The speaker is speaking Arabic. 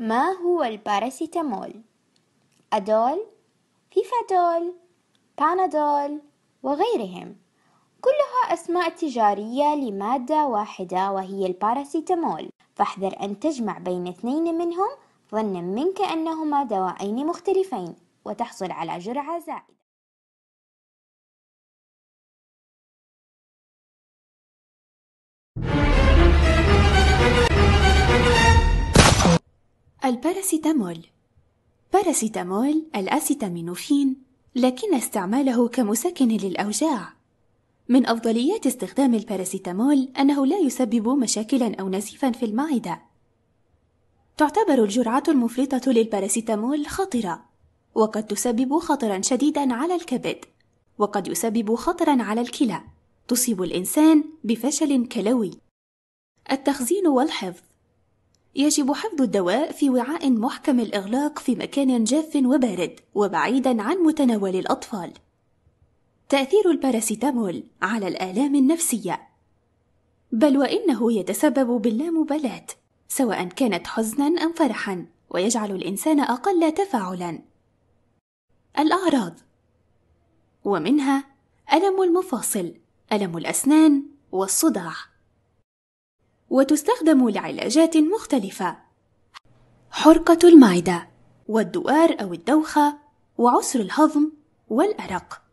ما هو الباراسيتامول؟ أدول، فيفادول، بانادول وغيرهم كلها أسماء تجارية لمادة واحدة وهي الباراسيتامول فاحذر أن تجمع بين اثنين منهم ظنا منك أنهما دوائين مختلفين وتحصل على جرعة زائدة الباراسيتامول باراسيتامول الأسيتامينوفين لكن استعماله كمسكن للأوجاع من أفضليات استخدام الباراسيتامول أنه لا يسبب مشاكلا أو نزيفا في المعدة تعتبر الجرعة المفرطة للباراسيتامول خطرة وقد تسبب خطرا شديدا على الكبد وقد يسبب خطرا على الكلى تصيب الإنسان بفشل كلوي التخزين والحفظ يجب حفظ الدواء في وعاء محكم الإغلاق في مكان جاف وبارد وبعيدا عن متناول الأطفال. تأثير الباراسيتامول على الآلام النفسية بل وإنه يتسبب باللامبالاة سواء كانت حزنا أم فرحا ويجعل الإنسان أقل تفاعلا. الأعراض ومنها ألم المفاصل، ألم الأسنان، والصداع. وتستخدم لعلاجات مختلفة حرقة المعدة والدؤار أو الدوخة وعسر الهضم والأرق